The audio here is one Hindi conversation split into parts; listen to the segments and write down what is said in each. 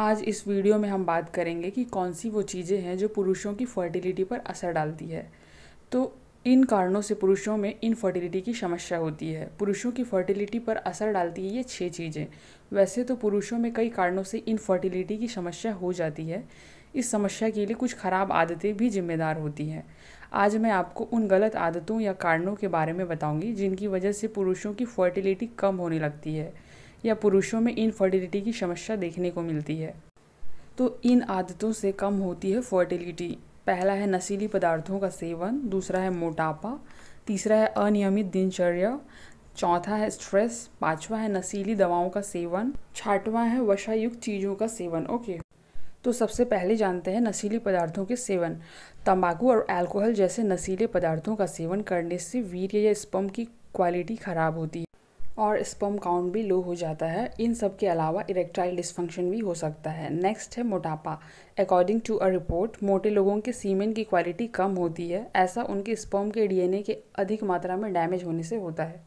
आज इस वीडियो में हम बात करेंगे कि कौन सी वो चीज़ें हैं जो पुरुषों की फर्टिलिटी पर असर डालती है तो इन कारणों से पुरुषों में इनफर्टिलिटी की समस्या होती है पुरुषों की फर्टिलिटी पर असर डालती है ये छः चीज़ें वैसे तो पुरुषों में कई कारणों से इनफर्टिलिटी की समस्या हो जाती है इस समस्या के लिए कुछ ख़राब आदतें भी जिम्मेदार होती हैं आज मैं आपको उन गलत आदतों या कारणों के बारे में बताऊंगी जिनकी वजह से पुरुषों की फर्टिलिटी कम होने लगती है या पुरुषों में इनफर्टिलिटी की समस्या देखने को मिलती है तो इन आदतों से कम होती है फर्टिलिटी पहला है नशीली पदार्थों का सेवन दूसरा है मोटापा तीसरा है अनियमित दिनचर्या चौथा है स्ट्रेस पांचवा है नशीली दवाओं का सेवन छठवा है वशायुक्त चीज़ों का सेवन ओके तो सबसे पहले जानते हैं नशीले पदार्थों के सेवन तंबाकू और अल्कोहल जैसे नशीले पदार्थों का सेवन करने से वीर्य या स्पम की क्वालिटी खराब होती है और स्पर्म काउंट भी लो हो जाता है इन सब के अलावा इरेक्टाइल डिसफंक्शन भी हो सकता है नेक्स्ट है मोटापा अकॉर्डिंग टू अ रिपोर्ट मोटे लोगों के सीमेन की क्वालिटी कम होती है ऐसा उनके स्पर्म के डीएनए के अधिक मात्रा में डैमेज होने से होता है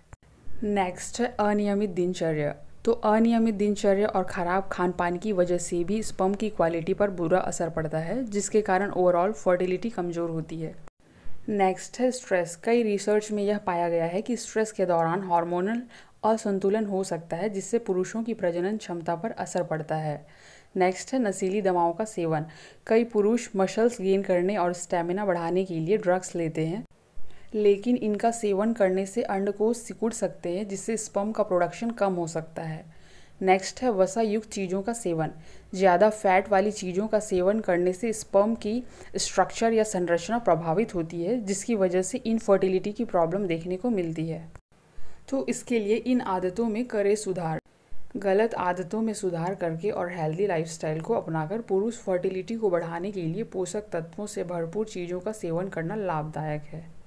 नेक्स्ट है अनियमित दिनचर्या तो अनियमित दिनचर्या और ख़राब खान पान की वजह से भी स्पम की क्वालिटी पर बुरा असर पड़ता है जिसके कारण ओवरऑल फर्टिलिटी कमज़ोर होती है नेक्स्ट है स्ट्रेस कई रिसर्च में यह पाया गया है कि स्ट्रेस के दौरान हार्मोनल असंतुलन हो सकता है जिससे पुरुषों की प्रजनन क्षमता पर असर पड़ता है नेक्स्ट है नशीली दवाओं का सेवन कई पुरुष मसल्स गेन करने और स्टेमिना बढ़ाने के लिए ड्रग्स लेते हैं लेकिन इनका सेवन करने से अंडकोश सिकुड़ सकते हैं जिससे स्पम का प्रोडक्शन कम हो सकता है नेक्स्ट है वसा युक्त चीज़ों का सेवन ज़्यादा फैट वाली चीज़ों का सेवन करने से स्पर्म की स्ट्रक्चर या संरचना प्रभावित होती है जिसकी वजह से इनफर्टिलिटी की प्रॉब्लम देखने को मिलती है तो इसके लिए इन आदतों में करें सुधार गलत आदतों में सुधार करके और हेल्दी लाइफस्टाइल को अपनाकर पुरुष फर्टिलिटी को बढ़ाने के लिए पोषक तत्वों से भरपूर चीज़ों का सेवन करना लाभदायक है